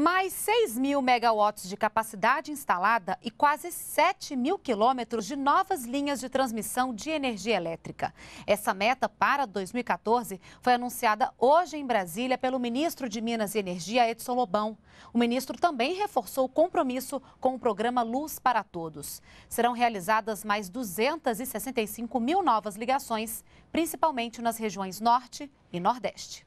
Mais 6 mil megawatts de capacidade instalada e quase 7 mil quilômetros de novas linhas de transmissão de energia elétrica. Essa meta para 2014 foi anunciada hoje em Brasília pelo ministro de Minas e Energia, Edson Lobão. O ministro também reforçou o compromisso com o programa Luz para Todos. Serão realizadas mais 265 mil novas ligações, principalmente nas regiões Norte e Nordeste.